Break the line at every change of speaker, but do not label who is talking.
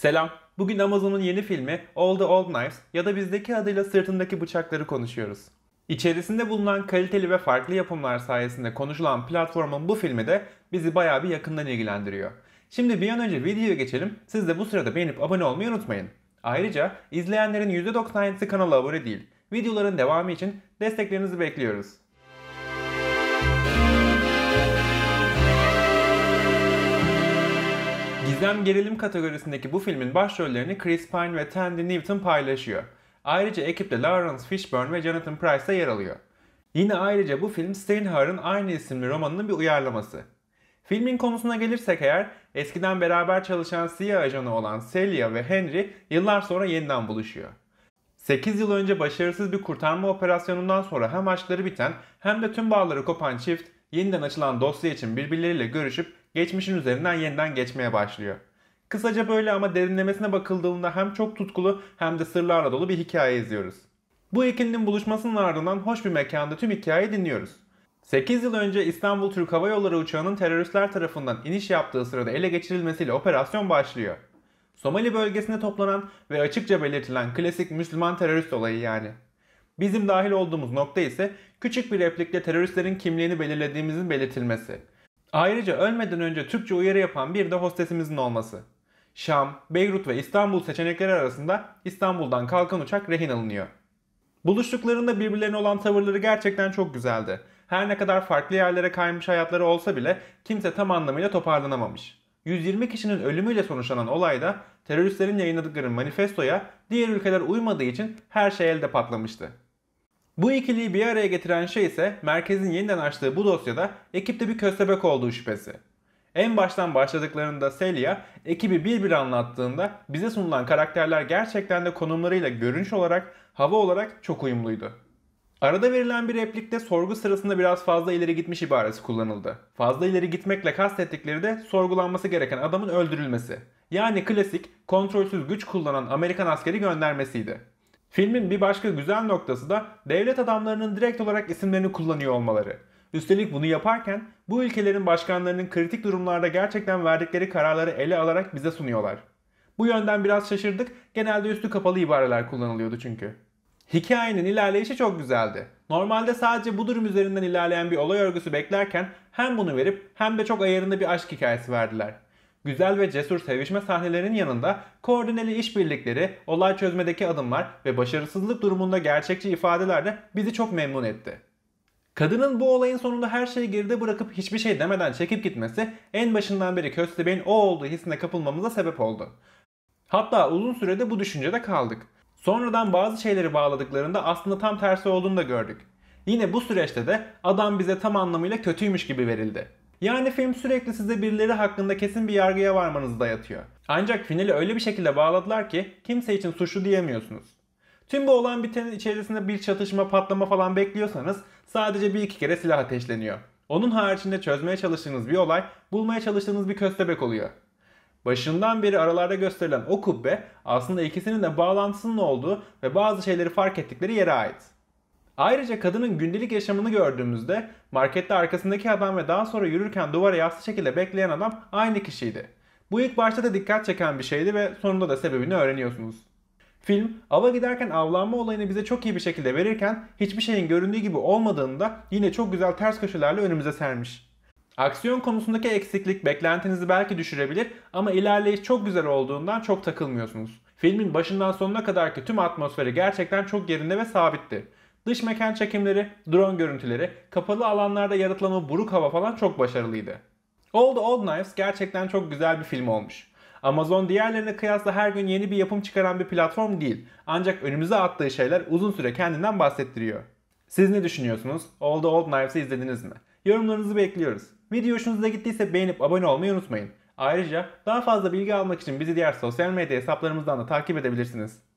Selam. Bugün Amazon'un yeni filmi All the Old Knives ya da bizdeki adıyla sırtındaki bıçakları konuşuyoruz. İçerisinde bulunan kaliteli ve farklı yapımlar sayesinde konuşulan platformun bu filmi de bizi bayağı bir yakından ilgilendiriyor. Şimdi bir an önce videoya geçelim. Siz de bu sırada beğenip abone olmayı unutmayın. Ayrıca izleyenlerin %97'si kanala abone değil. Videoların devamı için desteklerinizi bekliyoruz. Gizem gerilim kategorisindeki bu filmin başrollerini Chris Pine ve Tandy Newton paylaşıyor. Ayrıca ekipte Lawrence Fishburne ve Jonathan Price da yer alıyor. Yine ayrıca bu film Steinhar'ın aynı isimli romanının bir uyarlaması. Filmin konusuna gelirsek eğer, eskiden beraber çalışan CIA ajanı olan Celia ve Henry yıllar sonra yeniden buluşuyor. 8 yıl önce başarısız bir kurtarma operasyonundan sonra hem aşkları biten hem de tüm bağları kopan çift yeniden açılan dosya için birbirleriyle görüşüp geçmişin üzerinden yeniden geçmeye başlıyor. Kısaca böyle ama derinlemesine bakıldığında hem çok tutkulu hem de sırlarla dolu bir hikaye izliyoruz. Bu ikilinin buluşmasının ardından hoş bir mekanda tüm hikayeyi dinliyoruz. 8 yıl önce İstanbul Türk Hava Yolları uçağının teröristler tarafından iniş yaptığı sırada ele geçirilmesiyle operasyon başlıyor. Somali bölgesinde toplanan ve açıkça belirtilen klasik Müslüman terörist olayı yani. Bizim dahil olduğumuz nokta ise küçük bir replikle teröristlerin kimliğini belirlediğimizin belirtilmesi. Ayrıca ölmeden önce Türkçe uyarı yapan bir de hostesimizin olması. Şam, Beyrut ve İstanbul seçenekleri arasında İstanbul'dan kalkan uçak rehin alınıyor. Buluştuklarında birbirlerine olan tavırları gerçekten çok güzeldi. Her ne kadar farklı yerlere kaymış hayatları olsa bile kimse tam anlamıyla toparlanamamış. 120 kişinin ölümüyle sonuçlanan olayda teröristlerin yayınladıkları manifestoya diğer ülkeler uymadığı için her şey elde patlamıştı. Bu ikiliyi bir araya getiren şey ise merkezin yeniden açtığı bu dosyada ekipte bir köstebek olduğu şüphesi. En baştan başladıklarında Celia ekibi bir bir anlattığında bize sunulan karakterler gerçekten de konumlarıyla görünüş olarak, hava olarak çok uyumluydu. Arada verilen bir replikte sorgu sırasında biraz fazla ileri gitmiş ibaresi kullanıldı. Fazla ileri gitmekle kastettikleri de sorgulanması gereken adamın öldürülmesi. Yani klasik kontrolsüz güç kullanan Amerikan askeri göndermesiydi. Filmin bir başka güzel noktası da devlet adamlarının direkt olarak isimlerini kullanıyor olmaları. Üstelik bunu yaparken bu ülkelerin başkanlarının kritik durumlarda gerçekten verdikleri kararları ele alarak bize sunuyorlar. Bu yönden biraz şaşırdık. Genelde üstü kapalı ibareler kullanılıyordu çünkü. Hikayenin ilerleyişi çok güzeldi. Normalde sadece bu durum üzerinden ilerleyen bir olay örgüsü beklerken hem bunu verip hem de çok ayarında bir aşk hikayesi verdiler. Güzel ve cesur sevişme sahnelerinin yanında koordineli işbirlikleri, olay çözmedeki adımlar ve başarısızlık durumunda gerçekçi ifadeler de bizi çok memnun etti. Kadının bu olayın sonunda her şeyi geride bırakıp hiçbir şey demeden çekip gitmesi en başından beri Köstebeğin o olduğu hissine kapılmamıza sebep oldu. Hatta uzun sürede bu düşüncede kaldık. Sonradan bazı şeyleri bağladıklarında aslında tam tersi olduğunu da gördük. Yine bu süreçte de adam bize tam anlamıyla kötüymüş gibi verildi. Yani film sürekli size birileri hakkında kesin bir yargıya varmanızı dayatıyor. Ancak finali öyle bir şekilde bağladılar ki kimse için suçlu diyemiyorsunuz. Tüm bu olan bitenin içerisinde bir çatışma, patlama falan bekliyorsanız sadece bir iki kere silah ateşleniyor. Onun haricinde çözmeye çalıştığınız bir olay, bulmaya çalıştığınız bir köstebek oluyor. Başından beri aralarda gösterilen o kubbe aslında ikisinin de bağlantısının olduğu ve bazı şeyleri fark ettikleri yere ait. Ayrıca kadının gündelik yaşamını gördüğümüzde markette arkasındaki adam ve daha sonra yürürken duvara yaslı şekilde bekleyen adam aynı kişiydi. Bu ilk başta da dikkat çeken bir şeydi ve sonunda da sebebini öğreniyorsunuz. Film ava giderken avlanma olayını bize çok iyi bir şekilde verirken hiçbir şeyin göründüğü gibi olmadığını da yine çok güzel ters köşelerle önümüze sermiş. Aksiyon konusundaki eksiklik beklentinizi belki düşürebilir ama ilerleyiş çok güzel olduğundan çok takılmıyorsunuz. Filmin başından sonuna kadarki tüm atmosferi gerçekten çok yerinde ve sabitti. Dış mekan çekimleri, drone görüntüleri, kapalı alanlarda yaratılan o buruk hava falan çok başarılıydı. Old Old Knives gerçekten çok güzel bir film olmuş. Amazon diğerlerine kıyasla her gün yeni bir yapım çıkaran bir platform değil. Ancak önümüze attığı şeyler uzun süre kendinden bahsettiriyor. Siz ne düşünüyorsunuz? Old Old Knives'ı izlediniz mi? Yorumlarınızı bekliyoruz. Video hoşunuza gittiyse beğenip abone olmayı unutmayın. Ayrıca daha fazla bilgi almak için bizi diğer sosyal medya hesaplarımızdan da takip edebilirsiniz.